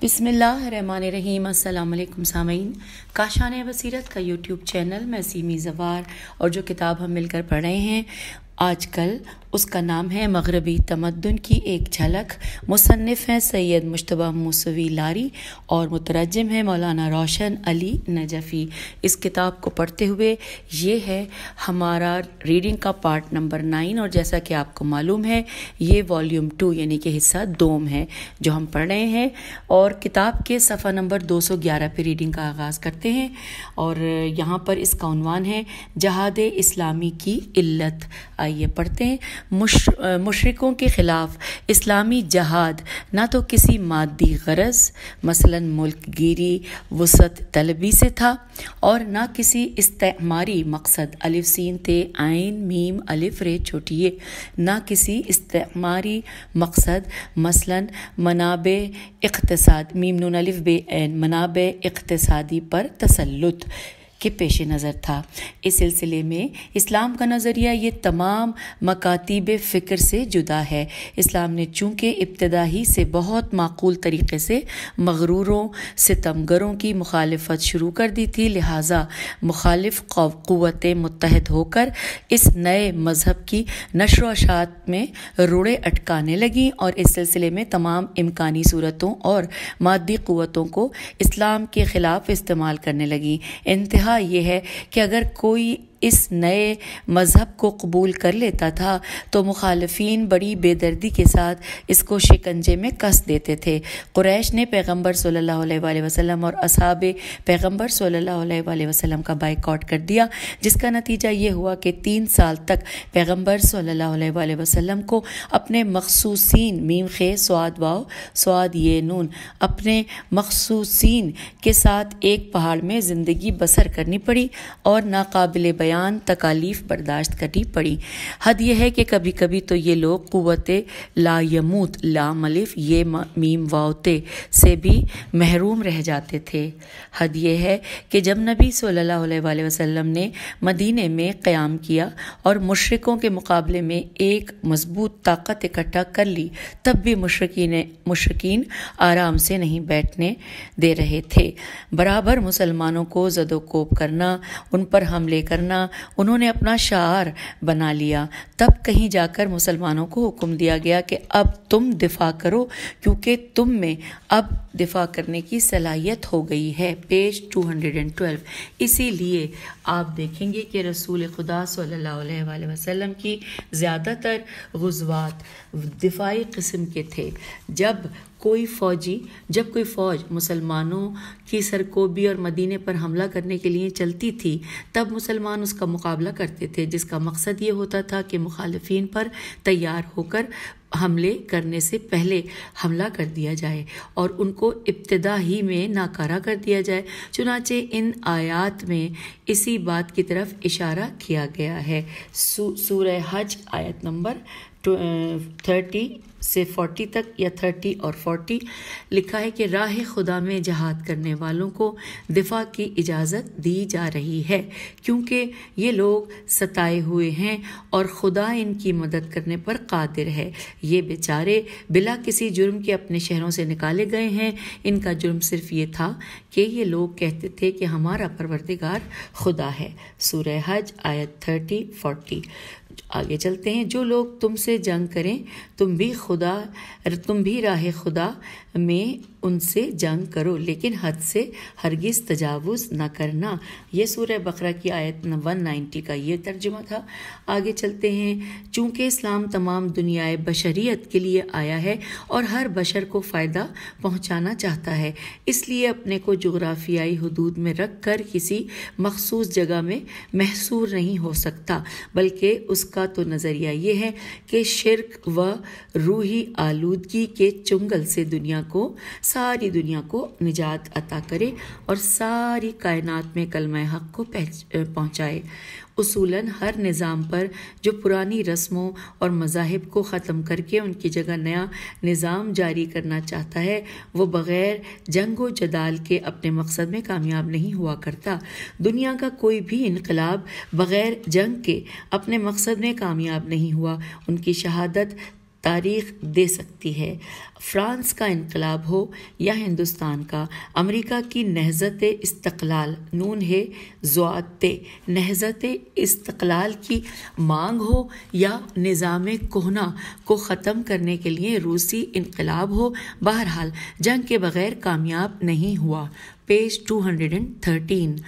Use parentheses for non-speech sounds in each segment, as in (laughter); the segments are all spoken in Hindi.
बिसमीम अल्लाम सामीन काशान बसीरत का यूट्यूब चैनल मैं सीमी जवार और जो किताब हम मिलकर पढ़ रहे हैं आजकल उसका नाम है मगरबी तमद्दन की एक झलक मुसनफ़ हैं सैयद मुशतबा मूसवी लारी और मुतरजम है मौलाना रोशन अली नजफ़ी इस किताब को पढ़ते हुए ये है हमारा रीडिंग का पार्ट नंबर नाइन और जैसा कि आपको मालूम है ये वॉल्यूम टू यानी कि हिस्सा दोम है जो हम पढ़ रहे हैं और किताब के सफ़ा नंबर 211 पे रीडिंग का आगाज़ करते हैं और यहाँ पर इसका है जहाद इस्लामी की इल्लत आइए पढ़ते हैं मुशरकों के ख़िलाफ़ इस्लामी जहाद ना तो किसी मादी गरज मसलन मुल्क गिरी वसत तलबी से था और न किसी इस्तेमारी मकसद अलिफ सीन ते आइन मीम अलिफ रे छोटिए न किसी इस्तेमारी मकसद मसलन मनाब इकतसाद मीम नून अलिफ बे एन मनाब इकतसादी पर तसलुत के पेश नज़र था इस सिलसिले में इस्लाम का नज़रिया ये तमाम मकातीब फ़िक्र से जुदा है इस्लाम ने चूँकि इब्तदाही से बहुत माकूल तरीके से मगरूरों सितमगरों की मुखालफत शुरू कर दी थी लिहाजा मुखालफ़ क़वतें मुतहद होकर इस नए मज़हब की नशर में रोड़े अटकाने लगें और इस सिलसिले में तमाम इम्कानी सूरतों और मादी क़वतों को इस्लाम के ख़िलाफ़ इस्तेमाल करने लगें इंतहा सुविधा ये है कि अगर कोई इस नए मज़हब को कबूल कर लेता था तो मुखालफी बड़ी बेदर्दी के साथ इसको शिकंजे में कस देते थे क्रैश ने पैगम्बर सल्ला वसलम और असाब पैगम्बर सल्ला वसलम का बाइकआउट कर दिया जिसका नतीजा ये हुआ कि तीन साल तक पैगम्बर सल्ला वसम को अपने मखसूसिन मीम खे स्वाद वाओ स्वाद ये नून अपने मखसूसिन के साथ एक पहाड़ में ज़िंदगी बसर करनी पड़ी और नाकबिल बया बयान तकालीफ बर्दाश्त करनी पड़ी हद यह है कि कभी कभी तो ये लोग क़वत ला यमूत ला मलिफ ये मीम वाउते से भी महरूम रह जाते थे हद यह है कि जब नबी सल्लल्लाहु अलैहि वसल्लम ने मदीने में क़याम किया और मशरक़ों के मुकाबले में एक मजबूत ताकत इकट्ठा कर ली तब भी मशरकिन मशरकिन आराम से नहीं बैठने दे रहे थे बराबर मुसलमानों को जदोकोप करना उन पर हमले करना बना उन्होंने अपना शार बना लिया तब कहीं जाकर मुसलमानों को हुक्म दिया गया कि अब तुम दिफा करो क्योंकि तुम में अब दिफा करने की सलाहियत हो गई है पेज 212 इसीलिए आप देखेंगे कि रसूल खुदा सल्लल्लाहु अलैहि वसल्लम की ज़्यादातर गजवात दिफाई किस्म के थे जब कोई फौजी जब कोई फौज मुसलमानों की सरकोबी और मदीने पर हमला करने के लिए चलती थी तब मुसलमान उसका मुकाबला करते थे जिसका मकसद ये होता था कि मुखालफन पर तैयार होकर हमले करने से पहले हमला कर दिया जाए और उनको इब्तदा ही में नाकारा कर दिया जाए चुनाचे इन आयात में इसी बात की तरफ इशारा किया गया है सूर हज आयत नंबर थर्टी से फोर्टी तक या थर्टी और फोर्टी लिखा है कि राह खुदा में जहाद करने वालों को दिफा की इजाज़त दी जा रही है क्योंकि ये लोग सताए हुए हैं और खुदा इनकी मदद करने पर कादिर है ये बेचारे बिला किसी जुर्म के अपने शहरों से निकाले गए हैं इनका जुर्म सिर्फ ये था कि ये लोग कहते थे कि हमारा परवरदिगार खुदा है सूर्य हज आयत थर्टी फोर्टी आगे चलते हैं जो लोग तुमसे जंग करें तुम भी खुदा तुम भी राह खुदा में उनसे जंग करो लेकिन हद से हरगिज़ तजावुज़ न करना यह सूर्य बकरा की आयत वन नाइन्टी का ये तर्जुमा था आगे चलते हैं चूँकि इस्लाम तमाम दुनियाए बशरीत के लिए आया है और हर बशर को फ़ायदा पहुँचाना चाहता है इसलिए अपने को जोग्राफियाई हदूद में रख कर किसी मखसूस जगह में महसूर नहीं हो सकता बल्कि उसका तो नज़रिया ये है कि शिरक व रूही आलूदगी के चुंगल से दुनिया को सारी दुनिया को निजात अता करे और सारी कायनात में कलमा हक को पहुँचाए उसूलन हर निज़ाम पर जो पुरानी रस्मों और मजाहब को ख़त्म करके उनकी जगह नया निज़ाम जारी करना चाहता है वो बग़ैर जंग व जदाल के अपने मकसद में कामयाब नहीं हुआ करता दुनिया का कोई भी इनकलाब बग़ैर जंग के अपने मकसद में कामयाब नहीं हुआ उनकी शहादत तारीख दे सकती है फ्रांस का इनकलाब हो या हिंदुस्तान का अमेरिका की नहजत इस्तकलाल नून है ज़ुआत नहजत इस्तकलाल की मांग हो या निज़ाम कोहना को ख़त्म करने के लिए रूसी इनकलाब हो बहरहाल जंग के बगैर कामयाब नहीं हुआ पेज 213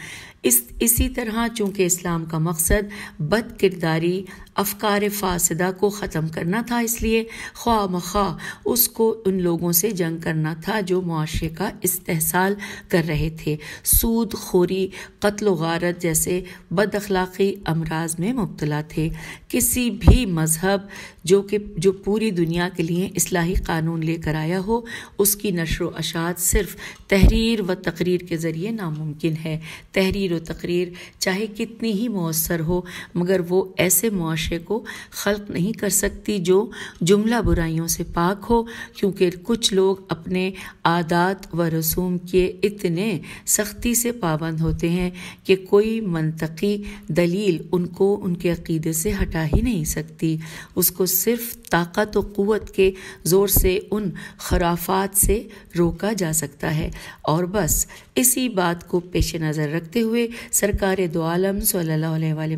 इस इसी तरह चूँकि इस्लाम का मकसद बद किरदारी अफकार फासदा को ख़त्म करना था इसलिए ख्वा मखा उसको उन लोगों से जंग करना था जो मुआरे का इस्तेसाल कर रहे थे सूद खोरी कत्ल गारत जैसे बद अखलाक़ी अमराज में मुबतला थे किसी भी मज़हब जो कि जो पूरी दुनिया के लिए असलाही कानून लेकर आया हो उसकी नशर अशात सिर्फ तहरीर व तकरीर के ज़रिए नामुमकिन है तहरीर व तकरीर चाहे कितनी ही मौसर हो मगर वो ऐसे मुआशरे को खल्क नहीं कर सकती जो जुमला बुराइयों से पाक हो क्योंकि कुछ लोग अपने आदात व रसूम के इतने सख्ती से पाबंद होते हैं कि कोई मनतकी दलील उनको उनके अकीदे से हटा ही नहीं सकती उसको सिर्फ ताकत व क़वत के ज़ोर से उन खराफात से रोका जा सकता है और बस इसी बात को पेश नज़र रखते हुए सरकार दोआलम आलम सल्ला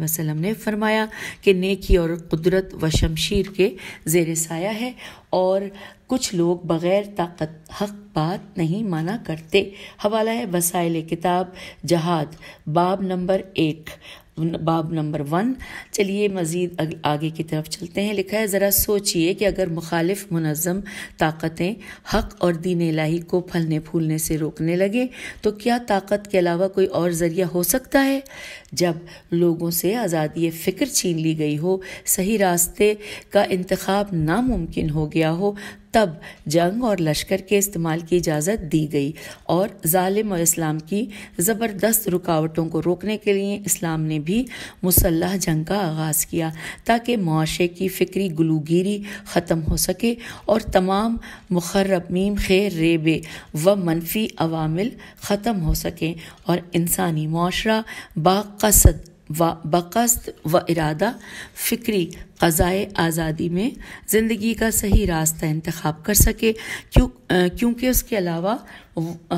वसलम ने फरमाया कि नेकी और कुदरत व शमशीर के जेर साया है और कुछ लोग बग़ैर ताकत हक बात नहीं माना करते हवाला है वसाइल किताब जहाद बाब नंबर एक बाब नंबर वन चलिए मज़ीद आगे की तरफ चलते हैं लिखा है ज़रा सोचिए कि अगर मुखालिफ मुनज़म ताकतें हक और दीन लाही को फलने फूलने से रोकने लगे तो क्या ताकत के अलावा कोई और ज़रिया हो सकता है जब लोगों से आज़ादी फ़िक्र छीन ली गई हो सही रास्ते का इंतखब नामुमकिन हो गया हो तब जंग और लश्कर के इस्तेमाल की इजाज़त दी गई और ालिम और इस्लाम की ज़बरदस्त रुकावटों को रोकने के लिए इस्लाम ने भी मुसल्ह जंग का आगाज़ किया ताकि मुआशे की फ़िक्री गलूगिरी ख़त्म हो सके और तमाम मुखरबीम खैर रेबे व मनफी अवामिल ख़त्म हो सकें और इंसानी माशरा बा कसद व बकस्त व इरादा फ़िक्री क़ज़ाए आज़ादी में ज़िंदगी का सही रास्ता इंतखब कर सके क्यों क्योंकि उसके अलावा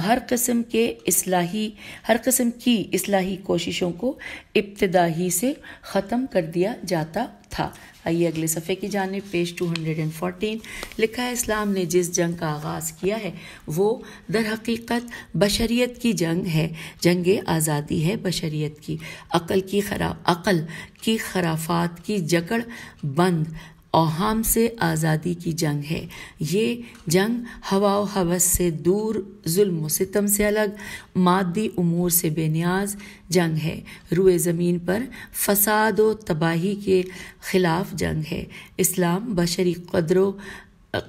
हर किस्म के असलाही हर किस्म की असलाही कोशिशों को इब्तदाही से ख़त्म कर दिया जाता था आइए अगले सफ़े की जाने पेज 214 लिखा है इस्लाम ने जिस जंग का आगाज़ किया है वो दर हकीकत बशरीत की जंग है जंग आज़ादी है बशरीत की अकल की खरा अकल की खराफात की जकड़ बंद और से आज़ादी की जंग है ये जंग हवा हवस से दूर जुल्म सितम से अलग मादी उमूर से बेनियाज जंग है रुए ज़मीन पर फसाद व तबाही के ख़िलाफ़ जंग है इस्लाम बशरी कदरों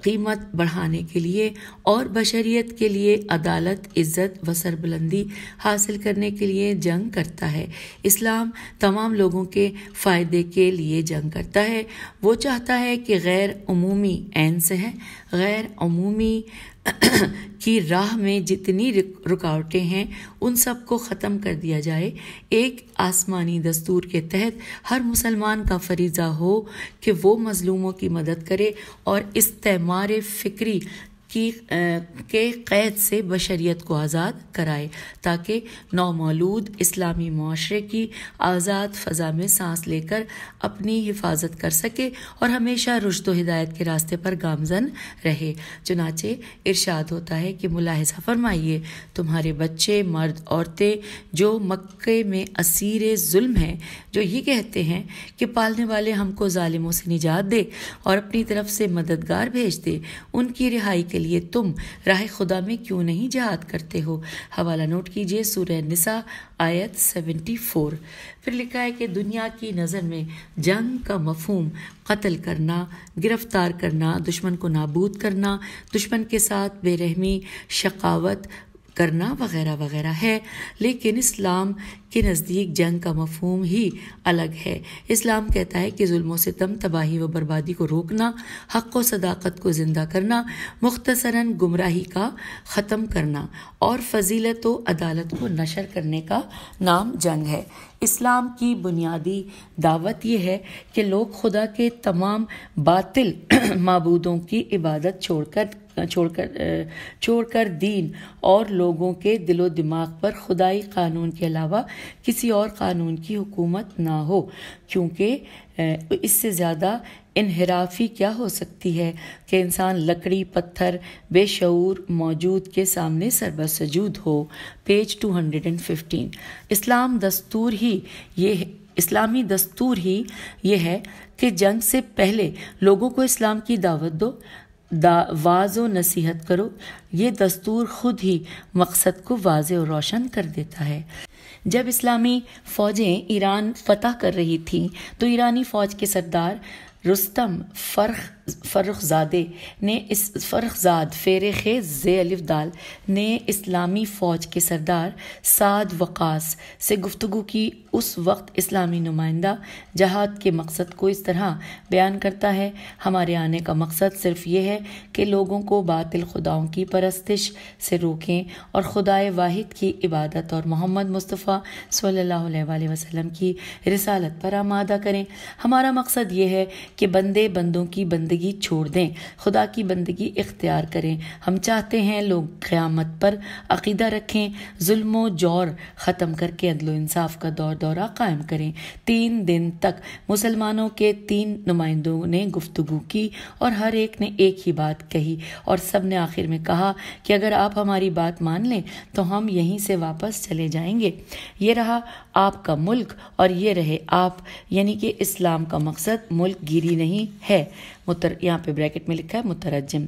कीमत बढ़ाने के लिए और बशरियत के लिए अदालत इज्जत व सरबुलंदी हासिल करने के लिए जंग करता है इस्लाम तमाम लोगों के फ़ायदे के लिए जंग करता है वो चाहता है कि गैर अमूमी एन से है गैर अमूमी (coughs) कि राह में जितनी रुकावटें हैं उन सब को ख़त्म कर दिया जाए एक आसमानी दस्तूर के तहत हर मुसलमान का फरीज़ा हो कि वो मज़लूमों की मदद करे और इस्तेमार फ़िक्री की के क़ैद से बशरीत को आज़ाद कराए ताकि नौमौलूद इस्लामी माशरे की आज़ाद फ़जा में सांस लेकर अपनी हिफाजत कर सके और हमेशा रुशद हिदायत के रास्ते पर गामजन रहे चुनाचे इर्शाद होता है कि मुलाहजा फरमाइए तुम्हारे बच्चे मर्द औरतें जो मक्के में असीर जुल्म हैं जो ये कहते हैं कि पालने वाले हमको ालिमों से निजात दे और अपनी तरफ से मददगार भेज दे उनकी रिहाई के लिए लिए तुम राह खुदा में क्यों नहीं जहाद करते हो हवाला नोट कीजिए सूर्य निसा आयत 74 फिर लिखा है कि दुनिया की नज़र में जंग का मफहम कत्ल करना गिरफ़्तार करना दुश्मन को नाबूद करना दुश्मन के साथ बेरहमी शकावत करना वगैरह वगैरह है लेकिन इस्लाम के नज़दीक जंग का मफहम ही अलग है इस्लाम कहता है कि जुल्मों सितम तबाही व बर्बादी को रोकना हक़ व सदाकत को ज़िंदा करना मुख्तसरा गुमराही का ख़त्म करना और फजीलत व अदालत को नशर करने का नाम जंग है इस्लाम की बुनियादी दावत यह है कि लोग खुदा के तमाम बातिल (clears throat) मबूदों की इबादत छोड़कर छोड़कर छोड़कर दीन और लोगों के दिलो दिमाग पर खुदाई कानून के अलावा किसी और कानून की हुकूमत ना हो क्योंकि इससे ज़्यादा इनहराफी क्या हो सकती है कि इंसान लकड़ी पत्थर बेशूर मौजूद के सामने सरबसजूद हो पेज 215 इस्लाम दस्तूर ही ये इस्लामी दस्तूर ही ये है कि जंग से पहले लोगों को इस्लाम की दावत दो दा वाज नसीहत करो ये दस्तूर खुद ही मकसद को वाज और रोशन कर देता है जब इस्लामी फ़ौजें ईरान फतह कर रही थीं तो ईरानी फ़ौज के सरदार रुस्तम फ़र्ख फ़र्रुखजादे ने इस फ़र्रुखजाद फेर खेज जे अलिफ दाल ने इस्लामी फ़ौज के सरदार साद वक़ास से गुफ्तु की उस वक्त इस्लामी नुमाइंदा जहाद के मकसद को इस तरह बयान करता है हमारे आने का मकसद सिर्फ ये है कि लोगों को बातिल खुदाओं की परस्तिश से रोकें और खुदाए वाहिद की इबादत और मोहम्मद मुस्तफ़ा सल्ला वसलम की रिसालत पर आमादा करें हमारा मकसद ये है कि बंदे बंदों की बंदे बंदगी छोड़ दें खुदा की बंदगी इख्तियार करें हम चाहते हैं लोग क़्यामत पर अकीदा रखें जुल्म जौर ख़त्म करके अदलो इंसाफ का दौर दौरा कायम करें तीन दिन तक मुसलमानों के तीन नुमाइंदों ने गुफ्तगु की और हर एक ने एक ही बात कही और सब ने आखिर में कहा कि अगर आप हमारी बात मान लें तो हम यहीं से वापस चले जाएंगे ये रहा आपका मुल्क और ये रहे आप यानी कि इस्लाम का मकसद मुल्क गिरी नहीं है मुतर यहाँ पे ब्रैकेट में लिखा है मुतरजम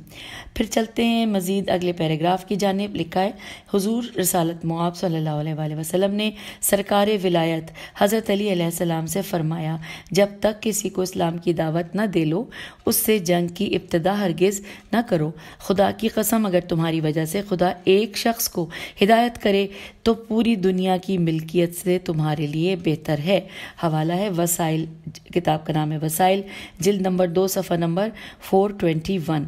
फिर चलते हैं मज़ीद अगले पैराग्राफ की जानब लिखा है हजूर रसालत मुआब सल्ला वसलम ने सरकार विलायत हज़रत अली से फ़रमाया जब तक किसी को इस्लाम की दावत न दे लो उससे जंग की इब्तदा हरगिज़ न करो खुदा की कसम अगर तुम्हारी वजह से खुदा एक शख्स को हिदायत करे तो पूरी दुनिया की मिल्कियत से तुम तुम्हारे लिए बेहतर है हवाला है वसाइल किताब का नाम है वसाइल जिल नंबर दो सफ़ा नंबर फोर ट्वेंटी वन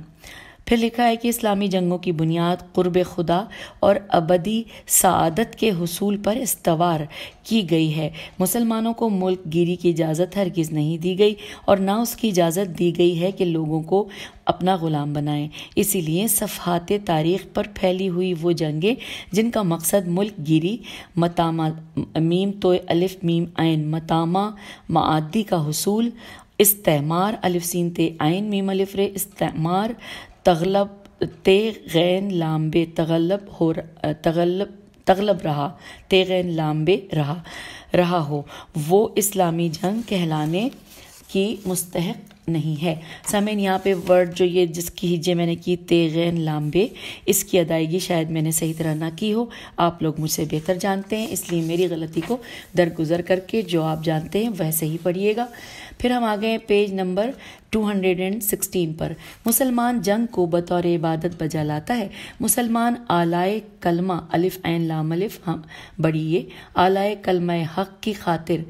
फिर लिखा है कि इस्लामी जंगों की बुनियाद कुर्ब खुदा और अबदी सदत के हसूल पर इस्तवार की गई है मुसलमानों को मुल्क गिरी की इजाज़त हरगिज़ नहीं दी गई और ना उसकी इजाज़त दी गई है कि लोगों को अपना ग़ुलाम बनाएं इसीलिए सफ़ात तारीख़ पर फैली हुई वो जंगें जिनका मकसद मुल्क गिरी मतामा मीम तो अलिफ मीम आयन मतामा मादी का हसूल इस्तेमार अलिफ सीन ते आयन मीम अलिफ रे इस्तेमार तगलब ते गैन लाम्बे तगलब हो तगलब तगलब रहा ते गैन लाम्बे रहा रहा हो वो इस्लामी जंग कहलाने की मुस्तक नहीं है सामिन यहाँ पे वर्ड जो ये जिसकी हिज्जे मैंने की तेगैन लाम्बे इसकी अदायगी शायद मैंने सही तरह ना की हो आप लोग मुझसे बेहतर जानते हैं इसलिए मेरी गलती को दरगुजर करके जो आप जानते हैं वह सही पढ़िएगा फिर हम आ गए पेज नंबर 216 पर मुसलमान जंग को बतौर इबादत बजा लाता है मुसलमान आलाए कलमा अलिफ एन लामलिफ हम हाँ, बड़ी ये आलाए कलमा हक की खातिर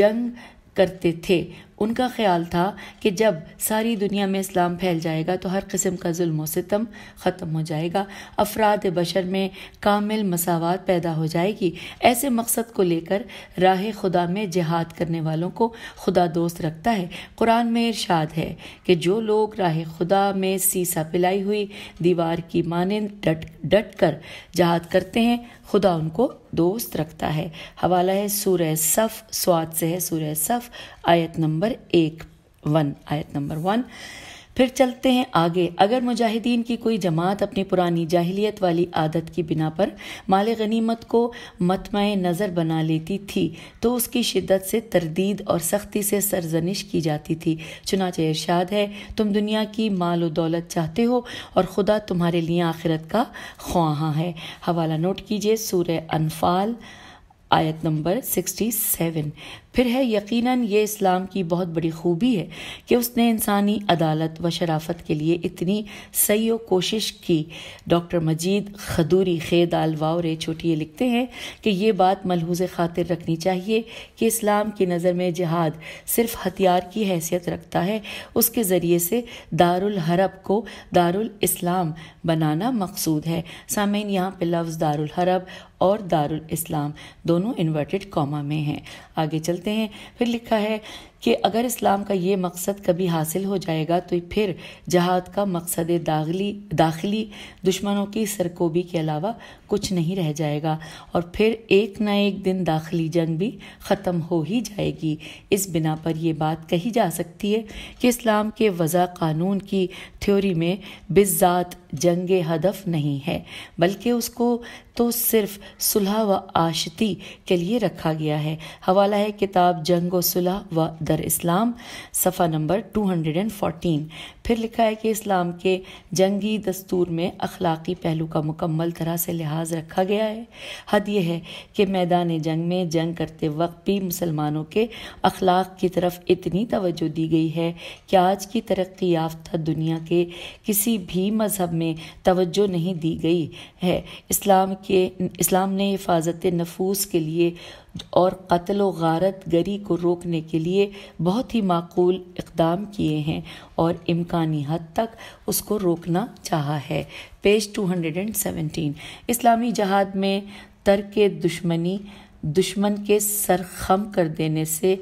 जंग करते थे उनका ख्याल था कि जब सारी दुनिया में इस्लाम फैल जाएगा तो हर किस्म का जुल्म सितम ख़त्म हो जाएगा अफराद बशर में कामिल मसावत पैदा हो जाएगी ऐसे मकसद को लेकर राह खुदा में जिहाद करने वालों को खुदा दोस्त रखता है कुरान में इरशाद है कि जो लोग राह खुदा में सीसा पिलाई हुई दीवार की मानंद डट डट कर जहाद करते हैं खुदा उनको दोस्त रखता है हवाला है सूर्य सफ़ स्वाद से है सूर्य सफ़ आयत नंबर एक वन आयत नंबर वन फिर चलते हैं आगे अगर मुजाहिदीन की कोई जमात अपनी पुरानी जाहिलियत वाली आदत की बिना पर माल गनीमत को मतम नज़र बना लेती थी तो उसकी शिद्दत से तरदीद और सख्ती से सरजनिश की जाती थी चुनाच इरशाद है तुम दुनिया की माल व दौलत चाहते हो और खुदा तुम्हारे लिए आखिरत का ख्वाहा है हवाला नोट कीजिए सूर्य अनफाल आयत नंबर 67 फिर है यकीनन ये इस्लाम की बहुत बड़ी खूबी है कि उसने इंसानी अदालत व शराफत के लिए इतनी सही कोशिश की डॉक्टर मजीद खदूरी खेद अलवाओ रे छोटी लिखते हैं कि ये बात मलहूज खातिर रखनी चाहिए कि इस्लाम की नज़र में जिहाद सिर्फ हथियार की हैसियत रखता है उसके ज़रिए से दारुल हरब को दारुल इस्लाम बनाना मकसूद है सामीन यहाँ पे लफ्ज़ दारुल हरब और दारुल इस्लाम दोनों इन्वर्टेड कॉमा में हैं आगे चलते मिलते हैं फिर लिखा है कि अगर इस्लाम का ये मकसद कभी हासिल हो जाएगा तो फिर जहाद का मकसद दाखिली दाखिली दुश्मनों की सरकोबी के अलावा कुछ नहीं रह जाएगा और फिर एक ना एक दिन दाखिली जंग भी ख़त्म हो ही जाएगी इस बिना पर यह बात कही जा सकती है कि इस्लाम के वज़ा कानून की थ्योरी में बिजात जंग हदफ नहीं है बल्कि उसको तो सिर्फ सुलह व आशती के लिए रखा गया है हवाला है किताब जंग व सुलह व दर इस्लाम सफ़ा नंबर 214 फिर लिखा है कि इस्लाम के जंगी दस्तूर में अखलाकी पहलू का मुकम्मल तरह से लिहाज रखा गया है हद यह है कि मैदान जंग में जंग करते वक्त भी मुसलमानों के अखलाक की तरफ इतनी तवज्जो दी गई है कि आज की तरक्की याफ्ता दुनिया के किसी भी मज़हब में तवज्जो नहीं दी गई है इस्लाम के इस्लाम ने हिफाजत नफूस के लिए और कत्ल गारत गरी को रोकने के लिए बहुत ही माकूल इकदाम किए हैं और इम्कानी हद तक उसको रोकना चाहा है पेज 217 इस्लामी जहाद में तर्क दुश्मनी दुश्मन के सर खम कर देने से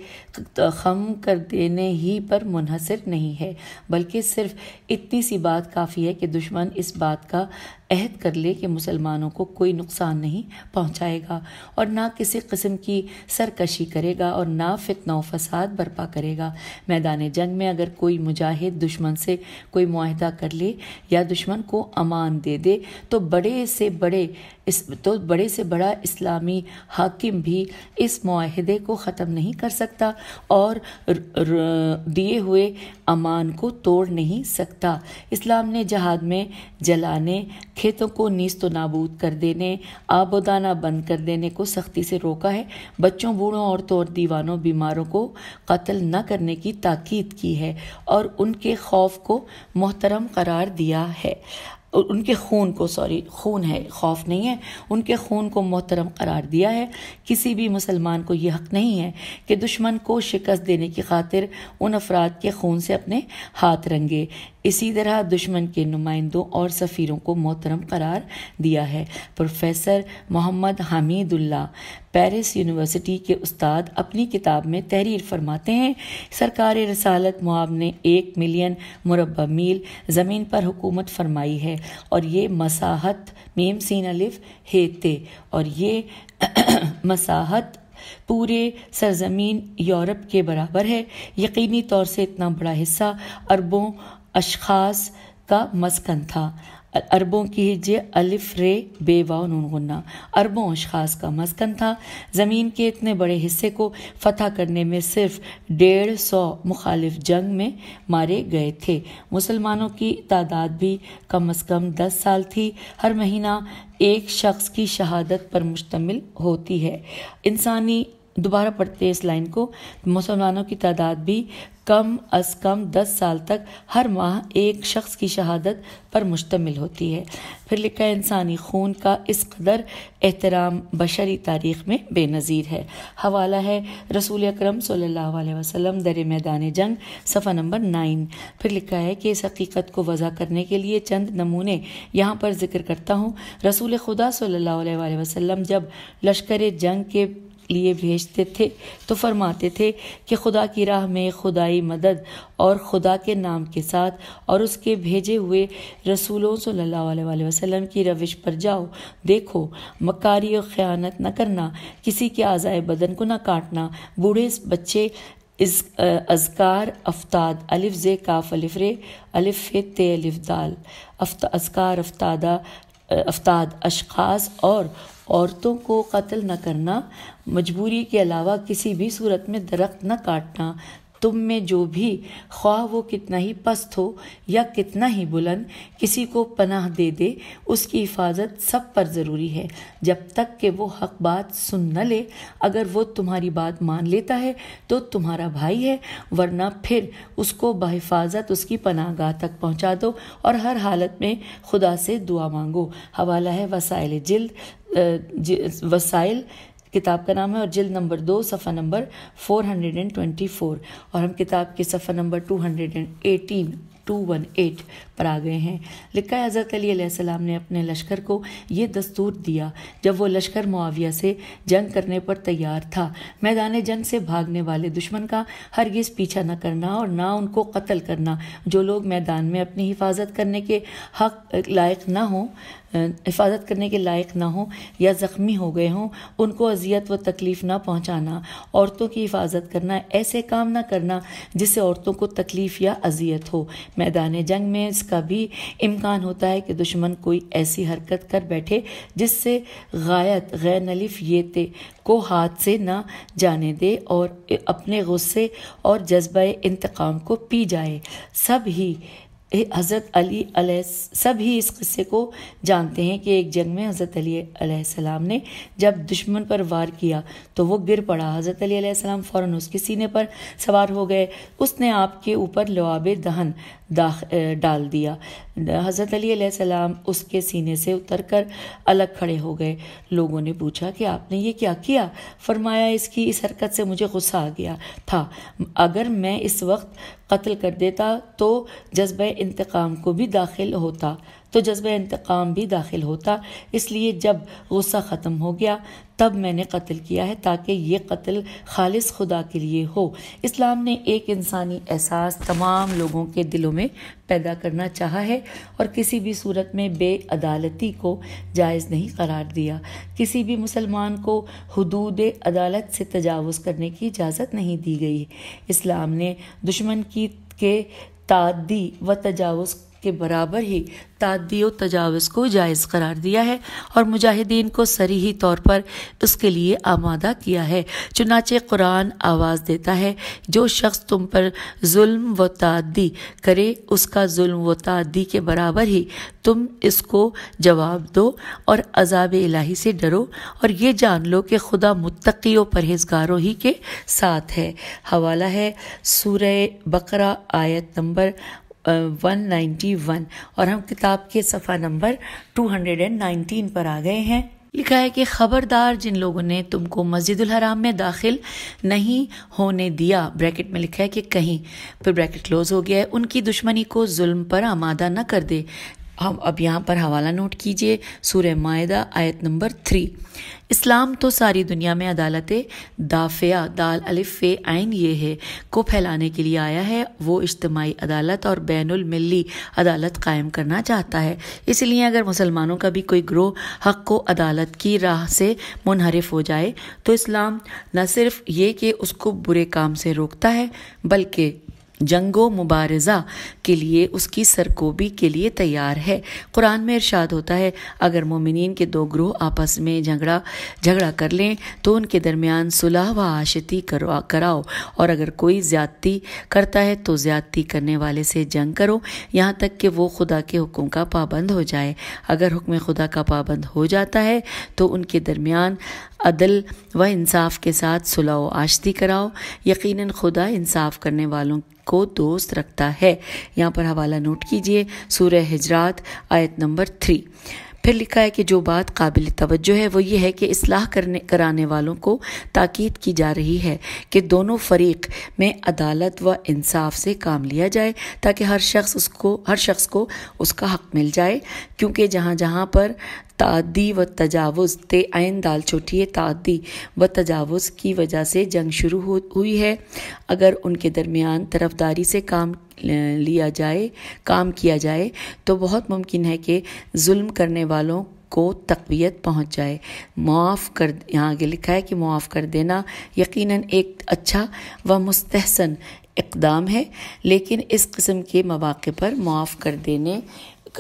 खम कर देने ही पर मुनहसर नहीं है बल्कि सिर्फ इतनी सी बात काफ़ी है कि दुश्मन इस बात का अहद कर ले कि मुसलमानों को कोई नुकसान नहीं पहुंचाएगा और ना किसी किस्म की सरकशी करेगा और ना फितना फसाद बर्पा करेगा मैदान जंग में अगर कोई मुजाहिद दुश्मन से कोई माहदा कर ले या दुश्मन को अमान दे दे तो बड़े से बड़े इस तो बड़े से बड़ा इस्लामी हाकिम भी इस माहदे को ख़त्म नहीं कर सकता और दिए हुए अमान को तोड़ नहीं सकता इस्लाम ने जहाद में जलाने खेतों को नीस्त तो नाबूद कर देने आबोदाना बंद कर देने को सख्ती से रोका है बच्चों बूढ़ों औरतों और दीवानों बीमारों को कत्ल न करने की ताकीद की है और उनके खौफ को मोहतरम करार दिया है उनके खून को सॉरी खून है खौफ नहीं है उनके खून को मोहतरम करार दिया है किसी भी मुसलमान को यह हक नहीं है कि दुश्मन को शिकस्त देने की खातिर उन अफराद के खून से अपने हाथ रंगे इसी तरह दुश्मन के नुमाइंदों और सफ़ीरों को मोहतरम करार दिया है professor Mohammad Hamidullah Paris university के उस्ताद अपनी किताब में तहरीर फरमाते हैं सरकार रसालत मुआब ने एक मिलियन मुरबा मील ज़मीन पर हुकूमत फरमाई है और ये मसाहत मेम सीन अलिफ हेते और ये (clears throat) मसाहत पूरे सरजमीन यूरोप के बराबर है यकीनी तौर से इतना बड़ा हिस्सा अरबों अशास का मस्कन था अरबों की हिजे अलिफ रे बेवा नून अरबों अशास का मस्कन था ज़मीन के इतने बड़े हिस्से को फतह करने में सिर्फ डेढ़ सौ मुखालिफ जंग में मारे गए थे मुसलमानों की तादाद भी कम अज़ कम दस साल थी हर महीना एक शख्स की शहादत पर मुश्तमिल होती है इंसानी दोबारा पढ़ते इस लाइन को मुसलमानों की तादाद भी कम अज कम दस साल तक हर माह एक शख्स की शहादत पर मुश्तमिल होती है फिर लिखा है इंसानी खून का इस कदर एहतराम बशरी तारीख में बेनज़ीर है हवाला है रसूल अक्रम वसल्लम दर मैदान जंग सफ़ा नंबर नाइन फिर लिखा है कि इस हकीकत को वज़ा करने के लिए चंद नमूने यहाँ पर जिक्र करता हूँ रसूल खुदा सल्ला वसम जब लश्कर जंग के लिए भेजते थे तो फरमाते थे कि खुदा की राह में खुदाई मदद और खुदा के नाम के साथ और उसके भेजे हुए रसूलों सल्ला वसलम की रविश पर जाओ देखो मकारी और ख़यानत न करना किसी के आज़ाय बदन को न काटना बूढ़े बच्चे इस अजकार अफ्ताद अलिफ ज़े काफ अलिफ रे अलिफ फे ते अलिफ दाल अफ्त अजकार अफ्तादा अफ्ताद अशखास और औरतों को कत्ल न करना मजबूरी के अलावा किसी भी सूरत में दरख्त न काटना तुम में जो भी ख्वाह वो कितना ही पस्त हो या कितना ही बुलंद किसी को पनाह दे दे उसकी हिफाजत सब पर ज़रूरी है जब तक कि वो हक बात सुन न ले अगर वो तुम्हारी बात मान लेता है तो तुम्हारा भाई है वरना फिर उसको बहिफाजत उसकी गाह तक पहुँचा दो और हर हालत में खुदा से दुआ मांगो हवाला है वसाइल जिल्द वसाइल किताब का नाम है और जिल नंबर दो सफ़ा नंबर 424 और हम किताब के सफ़ा नंबर 218 टू वन एट पर आ गए हैं लिखा है हज़रत अली सलाम ने अपने लश्कर को ये दस्तूर दिया जब वो लश्कर मुआविया से जंग करने पर तैयार था मैदान जंग से भागने वाले दुश्मन का हरगिज़ पीछा न करना और ना उनको कत्ल करना जो लोग मैदान में अपनी हिफाजत करने के हक लायक ना हों हिफाजत करने के लायक ना हो या ज़ख्मी हो गए हों उनको अजियत व तकलीफ़ ना पहुँचाना औरतों की हिफाजत करना ऐसे काम ना करना जिससे औरतों को तकलीफ़ या अजियत हो मैदान जंग में इसका भी इम्कान होता है कि दुश्मन कोई ऐसी हरकत कर बैठे जिससे गायत गैर नलिफ ये ते को हाथ से ना जाने दे और अपने गुस्से और जज्बा इंतकाम को पी जाए सब ही हज़रत अली सभी इस किस्से को जानते हैं कि एक जंग में हज़रत अली सलाम ने जब दुश्मन पर वार किया तो वो गिर पड़ा हज़रत अली सलाम फ़ौर उसके सीने पर सवार हो गए उसने आपके ऊपर लवाब दहन दाख डाल दिया हज़रत अली सलाम उसके सीने से उतर कर अलग खड़े हो गए लोगों ने पूछा कि आपने ये क्या किया फरमाया इसकी इस हरकत से मुझे गुस्सा आ गया था अगर मैं इस वक्त कत्ल कर देता तो जज्ब इंतकाम को भी दाखिल होता तो जज्ब इंतकाम भी दाखिल होता इसलिए जब गुस्सा ख़त्म हो गया तब मैंने कत्ल किया है ताकि ये कत्ल खालिस खुदा के लिए हो इस्लाम ने एक इंसानी एहसास तमाम लोगों के दिलों में पैदा करना चाहा है और किसी भी सूरत में बेअदालती को जायज़ नहीं करार दिया किसी भी मुसलमान को हदूद अदालत से तजावज़ करने की इजाज़त नहीं दी गई इस्लाम ने दुश्मन की के तादी व तजावज़ के बराबर ही तादी तजावज़ को जायज़ करार दिया है और मुजाहिदीन को सरीही तौर पर उसके लिए आमादा किया है चुनाचे कुरान आवाज़ देता है जो शख्स तुम पर जुल्म व तादी करे उसका जुल्म व तादी के बराबर ही तुम इसको जवाब दो और अजाब इलाही से डरो और ये जान लो कि खुदा मुतकी व परहेजगारों ही के साथ है हवाला है सूर्य बकरा आयत नंबर 191 और हम किताब के सफ़ा नंबर 219 पर आ गए हैं लिखा है कि खबरदार जिन लोगों ने तुमको मस्जिद हराम में दाखिल नहीं होने दिया ब्रैकेट में लिखा है कि कहीं फिर ब्रैकेट क्लोज हो गया है उनकी दुश्मनी को जुल्म पर आमादा न कर दे हम अब यहाँ पर हवाला नोट कीजिए सूर्य मायदा आयत नंबर थ्री इस्लाम तो सारी दुनिया में अदालत दाफिया दाल अलिफ फे आइन ये है को फैलाने के लिए आया है वो इज्तमाही अदालत और बैनुलमिली अदालत कायम करना चाहता है इसलिए अगर मुसलमानों का भी कोई ग्रोह हक को अदालत की राह से मुनहरफ हो जाए तो इस्लाम न सिर्फ ये कि उसको बुरे काम से रोकता है बल्कि जंगो मुबारजा के लिए उसकी सरकोबी के लिए तैयार है कुरान में इरशाद होता है अगर मोमिन के दो ग्रोह आपस में झगड़ा झगड़ा कर लें तो उनके दरमियान सुलह व आशती करवा कराओ और अगर कोई ज़्यादती करता है तो ज़्यादती करने वाले से जंग करो यहाँ तक कि वो खुदा के हुक्म का पाबंद हो जाए अगर हुक्म खुदा का पाबंद हो जाता है तो उनके दरमियान अदल व इंसाफ के साथ व आश्ती कराओ यकीनन खुदा इंसाफ करने वालों को दोस्त रखता है यहाँ पर हवाला नोट कीजिए सूर्य हजरात आयत नंबर थ्री फिर लिखा है कि जो बात काबिल तवज्जो है वो ये है कि इसलाह करने कराने वालों को ताकीद की जा रही है कि दोनों फरीक में अदालत व इंसाफ से काम लिया जाए ताकि हर शख्स उसको हर शख्स को उसका हक मिल जाए क्योंकि जहाँ जहाँ पर तादी व तजावज़ ते आयन दाल छोटी तादी व तजावज़ की वजह से जंग शुरू हो हुई है अगर उनके दरमियान तरफदारी से काम लिया जाए काम किया जाए तो बहुत मुमकिन है कि जुल्म करने वालों को तकवीत पहुँच जाए मुआफ़ कर यहाँ आगे लिखा है कि मुआफ़ कर देना यकीनन एक अच्छा व मुस्तहसन इकदाम है लेकिन इस किस्म के मौाक़े पर मुआफ़ कर देने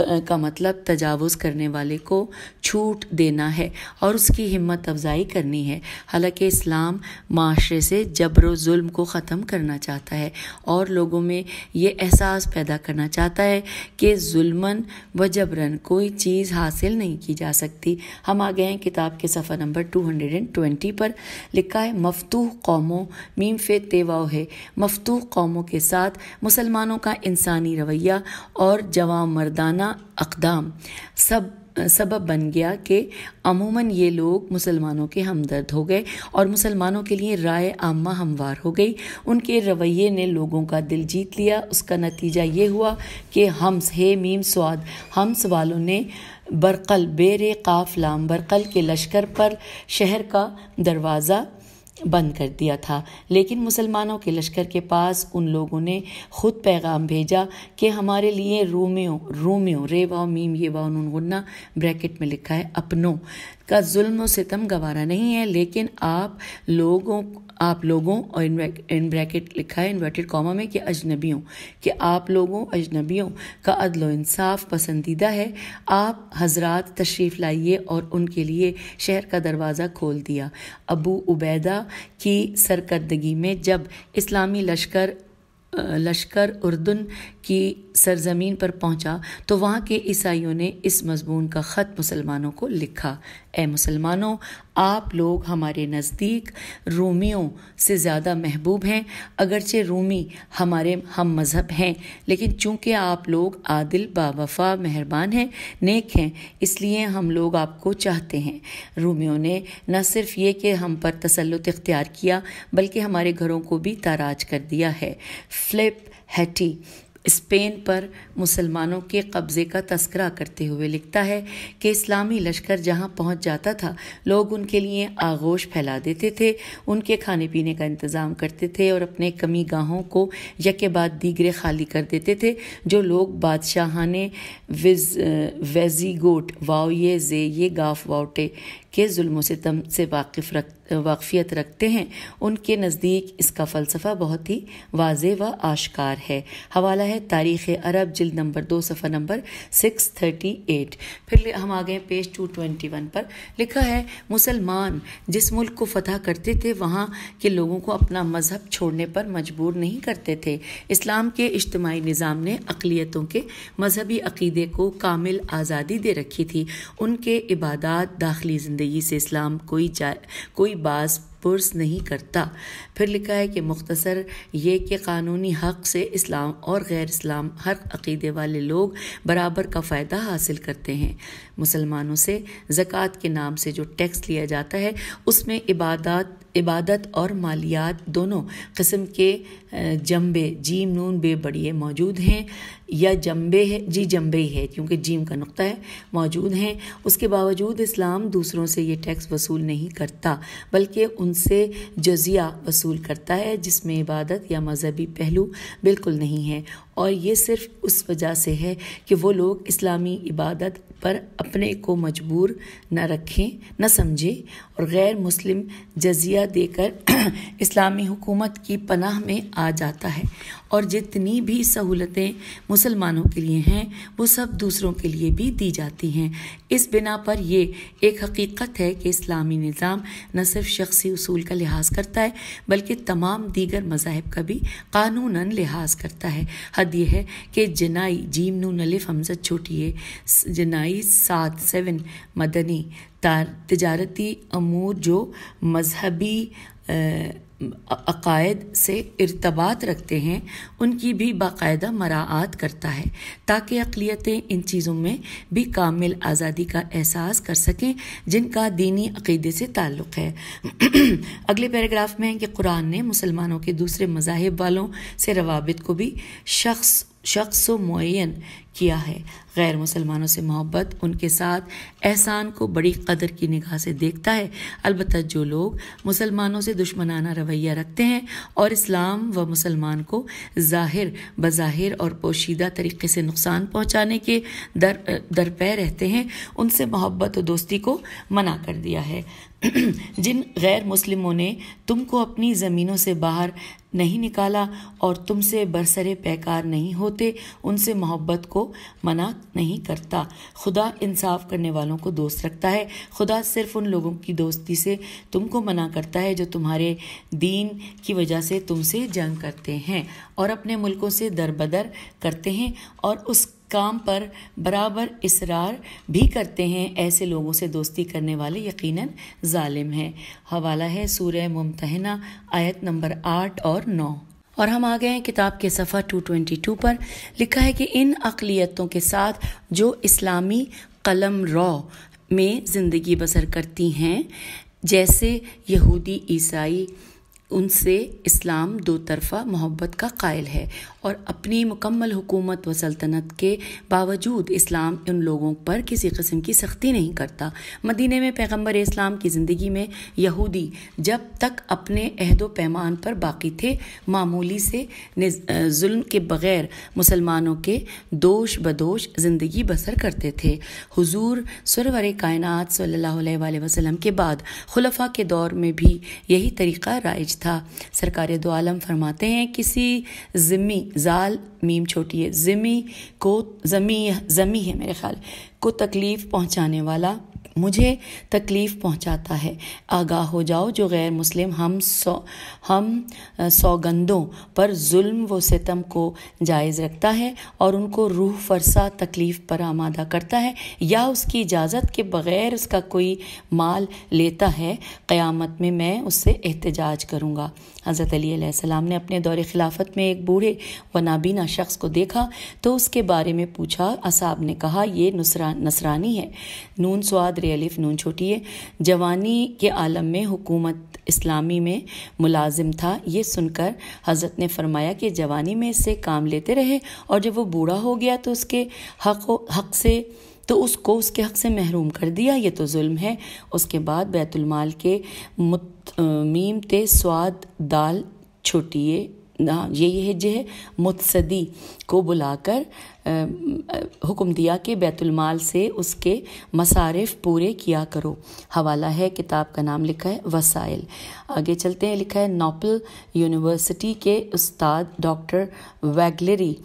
का मतलब तजावज़ करने वाले को छूट देना है और उसकी हिम्मत अफजाई करनी है हालांकि इस्लाम माशरे से जबर जुल्म को ख़त्म करना चाहता है और लोगों में ये एहसास पैदा करना चाहता है कि जुल्मन व जबरन कोई चीज़ हासिल नहीं की जा सकती हम आ गए हैं किताब के सफ़ा नंबर 220 पर लिखा है मफतू कौमों मीम फे तेवाओ है मफतू कौमों के साथ मुसलमानों का इंसानी रवैया और जवा मर्दाना ज़ालिमाना अकदाम सब सबब बन गया कि अमूमन ये लोग मुसलमानों के हमदर्द हो गए और मुसलमानों के लिए राय आमा हमवार हो गई उनके रवैये ने लोगों का दिल जीत लिया उसका नतीजा ये हुआ कि हम्स हे मीम स्वाद हम्स वालों ने बरकल बेरे काफ लाम बरकल के लश्कर पर शहर का दरवाज़ा बंद कर दिया था लेकिन मुसलमानों के लश्कर के पास उन लोगों ने खुद पैगाम भेजा कि हमारे लिए रोमियो रोमियो रे वाओ मीम ये वाओ नून गुन्ना ब्रैकेट में लिखा है अपनों का जुल्म और सितम गवारा नहीं है लेकिन आप लोगों आप लोगों और इन ब्रैकेट लिखा है इन्वर्टेड कॉमा में कि अजनबियों कि आप लोगों अजनबियों का अदल इंसाफ पसंदीदा है आप हजरात तशरीफ़ लाइए और उनके लिए शहर का दरवाज़ा खोल दिया अबू उबैदा की सरकर्दगी में जब इस्लामी लश्कर लश्कर उर्दन की सरजमीन पर पहुंचा तो वहाँ के ईसाइयों ने इस मजमून का ख़त मुसलमानों को लिखा ए मुसलमानों आप लोग हमारे नज़दीक रोमियों से ज़्यादा महबूब हैं अगरचे रूमी हमारे हम मज़हब हैं लेकिन चूंकि आप लोग आदिल बावफा मेहरबान हैं नेक हैं इसलिए हम लोग आपको चाहते हैं रूमियों ने न सिर्फ ये कि हम पर तसलुत इख्तियार किया बल्कि हमारे घरों को भी ताराज कर दिया है फ्लिप हैटी स्पेन पर मुसलमानों के कब्ज़े का तस्करा करते हुए लिखता है कि इस्लामी लश्कर जहां पहुंच जाता था लोग उनके लिए आगोश फैला देते थे उनके खाने पीने का इंतज़ाम करते थे और अपने कमी गाहों को यके बाद दीगरे खाली कर देते थे जो लोग ने वेजीगोट वाओ ये जे ये गाफ वाउटे के जुल्म सितम से वाकिफ रख वाकफियत रखते हैं उनके नज़दीक इसका फ़लसफ़ा बहुत ही वाज व आशकार है हवाला है तारीख़ अरब जल्द नंबर दो सफ़ा नंबर सिक्स थर्टी एट फिर हम आ गए पेज टू ट्वेंटी वन पर लिखा है मुसलमान जिस मुल्क को फतह करते थे वहाँ के लोगों को अपना मज़हब छोड़ने पर मजबूर नहीं करते थे इस्लाम के इज्तमी निज़ाम ने अकलीतों के मजहबी अकीदे को कामिल आज़ादी दे रखी थी उनके इबादत दाखिली ज़िंदगी ज़िंदगी से इस्लाम कोई जा कोई बास पुरस नहीं करता फिर लिखा है कि मुख्तसर ये कि कानूनी हक से इस्लाम और गैर इस्लाम हर अकीदे वाले लोग बराबर का फ़ायदा हासिल करते हैं मुसलमानों से ज़क़़त के नाम से जो टैक्स लिया जाता है उसमें इबादत इबादत और मालियात दोनों कस्म के जम्बे जीम नून बे बड़िए मौजूद हैं या जम्बे है जी जम्बे ही है क्योंकि जीम का नुक़ा है मौजूद हैं उसके बावजूद इस्लाम दूसरों से ये टैक्स वसूल नहीं करता बल्कि उनसे जजिया वसूल करता है जिसमें इबादत या मजहबी पहलू बिल्कुल नहीं है और ये सिर्फ उस वजह से है कि वो लोग इस्लामी इबादत पर अपने को मजबूर न रखें न समझें और गैर मुस्लिम जजिया देकर (clears throat) इस्लामी हुकूमत की पनाह में आ जाता है और जितनी भी सहूलतें मुसलमानों के लिए हैं वो सब दूसरों के लिए भी दी जाती हैं इस बिना पर ये एक हकीकत है कि इस्लामी निज़ाम न सिर्फ शख्सी उसूल का लिहाज करता है बल्कि तमाम दीगर मजाहब का भी कानून लिहाज करता है हद यह है कि जनाई जीम नू नलिफ हमजत छोटिए जनाई सात सेवन मदनी तार तजारती अमूर जो मजहबी अकायद से इरतबात रखते हैं उनकी भी बाकायदा मराआत करता है ताकि अकलीतें इन चीज़ों में भी कामिल आज़ादी का एहसास कर सकें जिनका दीनी अकीदे से ताल्लुक़ है अगले पैराग्राफ में कि कुरान ने मुसलमानों के दूसरे मजाहब वालों से रवाबित को भी शख्स शख्स मुन किया है गैर मुसलमानों से मोहब्बत उनके साथ एहसान को बड़ी कदर की निगाह से देखता है अलबत् जो लोग मुसलमानों से दुश्मनाना रवैया रखते हैं और इस्लाम व मुसलमान को ज़ाहिर बज़ाहिर और पोशीदा तरीके से नुकसान पहुँचाने के दर दरपे रहते हैं उनसे मोहब्बत और दोस्ती को मना कर दिया है (clears throat) जिन गैर मुस्लिमों ने तुमको अपनी ज़मीनों से बाहर नहीं निकाला और तुमसे बरसरे पैकार नहीं होते उनसे मोहब्बत को मना नहीं करता खुदा इंसाफ करने वालों को दोस्त रखता है खुदा सिर्फ उन लोगों की दोस्ती से तुमको मना करता है जो तुम्हारे दीन की वजह से तुमसे जंग करते हैं और अपने मुल्कों से दरबदर करते हैं और उस काम पर बराबर इसरार भी करते हैं ऐसे लोगों से दोस्ती करने वाले यकीनन जालिम हैं हवाला है सूर्य मुमतना आयत नंबर आठ और नौ और हम आ गए हैं किताब के सफ़ा 222 पर लिखा है कि इन अकलीतों के साथ जो इस्लामी कलम रॉ में ज़िंदगी बसर करती हैं जैसे यहूदी ईसाई उनसे इस्लाम दो तरफ़ा मोहब्बत का कायल है और अपनी मुकम्मल हुकूमत व सल्तनत के बावजूद इस्लाम उन लोगों पर किसी किस्म की सख्ती नहीं करता मदीने में पैगंबर इस्लाम की ज़िंदगी में यहूदी जब तक अपने अहद व पैमान पर बाकी थे मामूली से जुल्म के बग़ैर मुसलमानों के दोष बदोश ज़िंदगी बसर करते थे हज़ूर सुरवर कायन सल्ला वसलम के बाद खुलफा के दौर में भी यही तरीक़ा राइज था सरकार दो आलम फरमाते हैं किसी जिम्मी जाल मीम छोटी है ज़िम्मी को ज़मी ज़मी है मेरे ख्याल को तकलीफ़ पहुँचाने वाला मुझे तकलीफ़ पहुंचाता है आगाह हो जाओ जो गैर मुस्लिम हम सौ हम सौगंदों पर जुल्म व सितम को जायज़ रखता है और उनको रूह फरसा तकलीफ़ पर आमादा करता है या उसकी इजाज़त के बग़ैर उसका कोई माल लेता है क़यामत में मैं उससे एहतजाज करूँगा हज़रत अलीसम ने अपने दौरे खिलाफत में एक बूढ़े व नाबीना शख्स को देखा तो उसके बारे में पूछा असाब ने कहा ये नुसरा नसरानी है नून स्वाद रेलिफ नून छोटी है जवानी के आलम में हुकूमत इस्लामी में मुलाजिम था यह सुनकर हज़रत ने फरमाया कि जवानी में इससे काम लेते रहे और जब वो बूढ़ा हो गया तो उसके हक हक से तो उसको उसके हक़ से महरूम कर दिया ये तो जुल्म है उसके बाद बैतुलमाल के मीम ते स्वाद दाल छोटिए ना यही हिज्जे है मुतसदी को बुलाकर हुक्म दिया कि बैतुलमाल से उसके मसारिफ पूरे किया करो हवाला है किताब का नाम लिखा है वसाइल आगे चलते हैं लिखा है नोपल यूनिवर्सिटी के उस्ताद डॉक्टर वैगलरी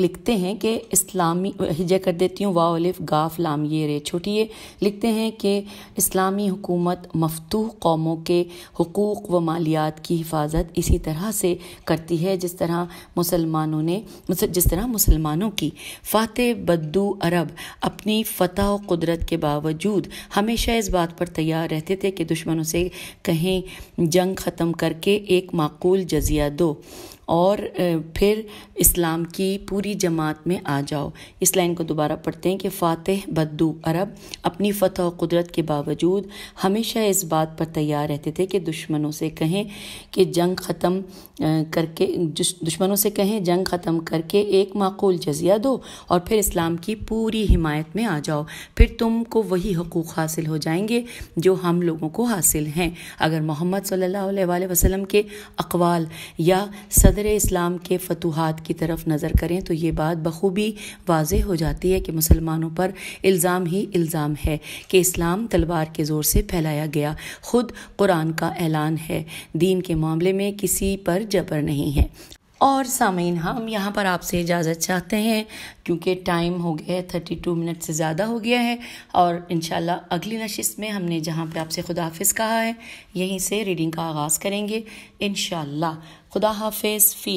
लिखते हैं कि इस्लामी हिजय कर देती हूँ वाहफ गाफ लाम ये रे छोटी ये लिखते हैं कि इस्लामी हुकूमत मफतूह कौमों के हकूक़ व मालियात की हिफाजत इसी तरह से करती है जिस तरह मुसलमानों ने जिस तरह मुसलमानों की फ़ातह बद्दू अरब अपनी फ़तह व कुदरत के बावजूद हमेशा इस बात पर तैयार रहते थे कि दुश्मनों से कहें जंग ख़त्म करके एक माकूल जजिया दो और फिर इस्लाम की पूरी जमात में आ जाओ इस लाइन को दोबारा पढ़ते हैं कि फ़ातह बद्दू अरब अपनी फतह और कुदरत के बावजूद हमेशा इस बात पर तैयार रहते थे कि दुश्मनों से कहें कि जंग ख़त्म करके दुश्मनों से कहें जंग ख़त्म करके एक माकूल जजिया दो और फिर इस्लाम की पूरी हिमायत में आ जाओ फिर तुमको वही हकूक़ हासिल हो जाएंगे जो हम लोगों को हासिल हैं अगर मोहम्मद सल्ला वसलम के अकवाल या सदर सदर इस्लाम के फतूहत की तरफ नज़र करें तो ये बात बखूबी वाज हो जाती है कि मुसलमानों पर इल्ज़ाम ही इल्ज़ाम है कि इस्लाम तलवार के ज़ोर से फैलाया गया ख़ुद कुरान का ऐलान है दीन के मामले में किसी पर जबर नहीं है और सामीन हाँ, हम यहाँ पर आपसे इजाज़त चाहते हैं क्योंकि टाइम हो गया है थर्टी टू मिनट से ज़्यादा हो गया है और इन अगली नशस्त में हमने जहाँ पे आपसे खुदाफिस कहा है यहीं से रीडिंग का आगाज़ करेंगे इन خدا حافظ فی